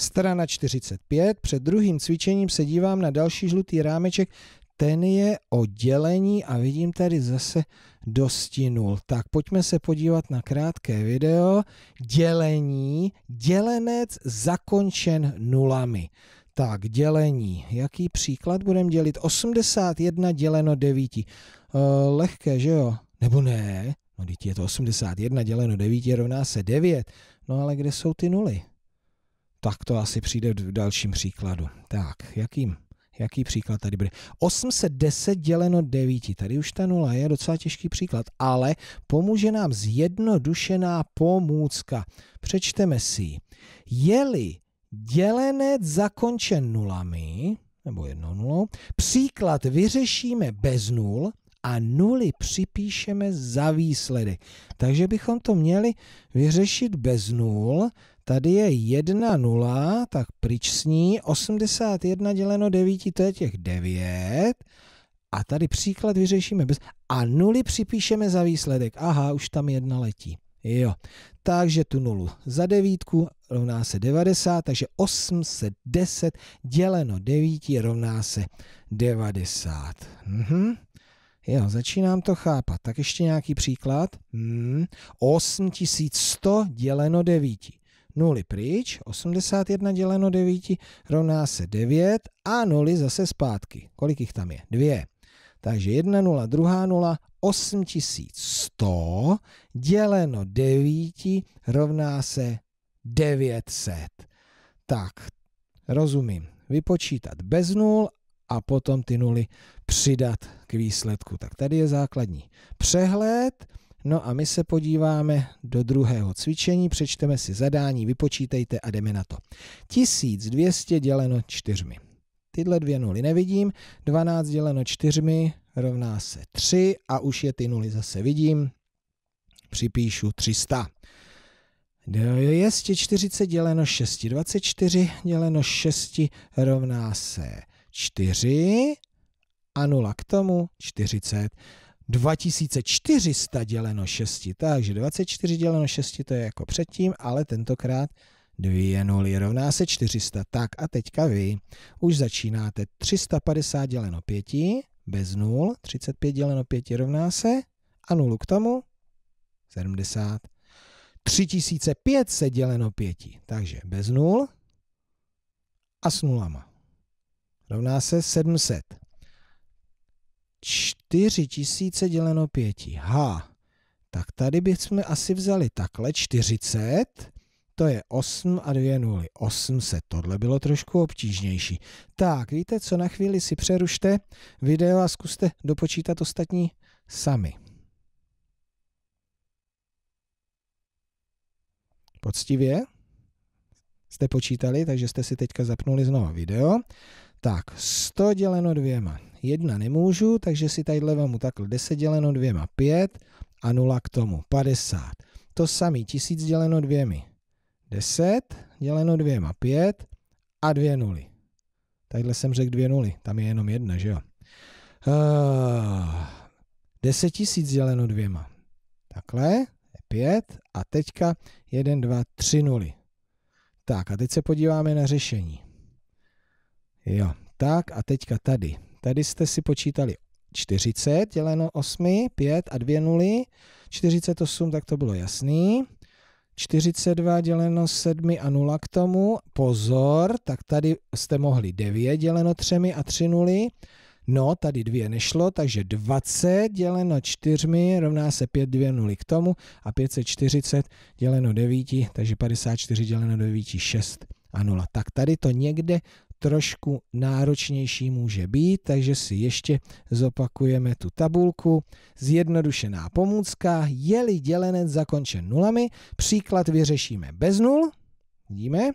Strana 45, před druhým cvičením se dívám na další žlutý rámeček, ten je o dělení a vidím tady zase dostinul. Tak pojďme se podívat na krátké video. Dělení, dělenec zakončen nulami. Tak, dělení. Jaký příklad budeme dělit? 81 děleno 9. E, eh, lehké, že jo? Nebo ne? No, je to 81 děleno 9 rovná se 9. No ale kde jsou ty nuly? Tak to asi přijde v dalším příkladu. Tak, jakým? Jaký příklad tady bude? 810 děleno 9. Tady už ta nula je docela těžký příklad, ale pomůže nám zjednodušená pomůcka. Přečteme si ji. Je-li dělenec zakončen nulami, nebo jednou nulou, příklad vyřešíme bez nul a nuly připíšeme za výsledek. Takže bychom to měli vyřešit bez nul, Tady je 1 0, tak pryč s ní, 81 děleno 9, to je těch 9. A tady příklad vyřešíme bez... A nuly připíšeme za výsledek. Aha, už tam jedna letí. Jo, takže tu nulu za devítku rovná se 90, takže 810 děleno 9 rovná se 90. Mhm. Jo, začínám to chápat. Tak ještě nějaký příklad. Hmm. 8100 děleno 9 nuly pryč, 81 děleno 9 rovná se 9 a nuly zase zpátky. Kolik jich tam je? 2. Takže 1 nula, druhá nula, 8100 děleno 9 rovná se 900. Tak, rozumím. Vypočítat bez nul a potom ty nuly přidat k výsledku. Tak tady je základní přehled. No a my se podíváme do druhého cvičení, přečteme si zadání, vypočítejte a jdeme na to. 1200 děleno čtyřmi. Tyhle dvě nuly nevidím, 12 děleno čtyřmi rovná se 3 a už je ty nuly zase vidím, připíšu 300. 240 děleno 6, 24 děleno 6 rovná se 4 a 0 k tomu 40. 2400 děleno 6, takže 24 děleno 6 to je jako předtím, ale tentokrát dvě nuly rovná se 400. Tak a teďka vy už začínáte 350 děleno 5 bez nul, 35 děleno 5 rovná se a 0 k tomu 70. 3500 děleno 5, takže bez nul a s nulama. Rovná se 700. 4 tisíce děleno 5. Ha, Tak tady bychom asi vzali takhle 40, to je 8 a 2 nuly. 800, tohle bylo trošku obtížnější. Tak, víte co, na chvíli si přerušte video a zkuste dopočítat ostatní sami. Poctivě jste počítali, takže jste si teďka zapnuli znovu video. Tak, 100 děleno dvěma. 1 nemůžu, takže si tadyhle vemu takhle 10 děleno dvěma 5 a 0 k tomu 50. To samé 1000 děleno dvěmi 10 děleno dvěma 5 a dvě nuly. Tadyhle jsem řekl dvě nuly, tam je jenom jedna, že jo. Uh, 10 000 děleno dvěma. Takhle, 5 a teďka 1, 2, 3 nuly. Tak a teď se podíváme na řešení. Jo, tak a teďka tady. Tady jste si počítali 40 děleno 8, 5 a 2 nuly. 48, tak to bylo jasný. 42 děleno 7 a 0 k tomu. Pozor, tak tady jste mohli 9 děleno 3 a 3 nuly. No, tady 2 nešlo, takže 20 děleno 4 rovná se 5, 2 nuly k tomu a 540 děleno 9, takže 54 děleno 9, 6 a 0. Tak tady to někde trošku náročnější může být, takže si ještě zopakujeme tu tabulku. Zjednodušená pomůcka, je-li dělenec zakončen nulami, příklad vyřešíme bez nul, vidíme,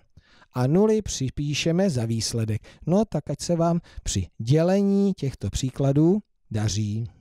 a nuly připíšeme za výsledek. No tak ať se vám při dělení těchto příkladů daří.